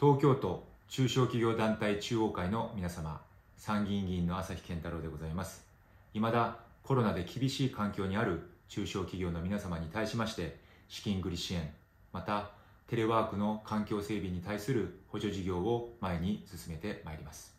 東京都中小企業団体中央会の皆様、参議院議員の朝日健太郎でございます。未だコロナで厳しい環境にある中小企業の皆様に対しまして、資金繰り支援、またテレワークの環境整備に対する補助事業を前に進めてまいります。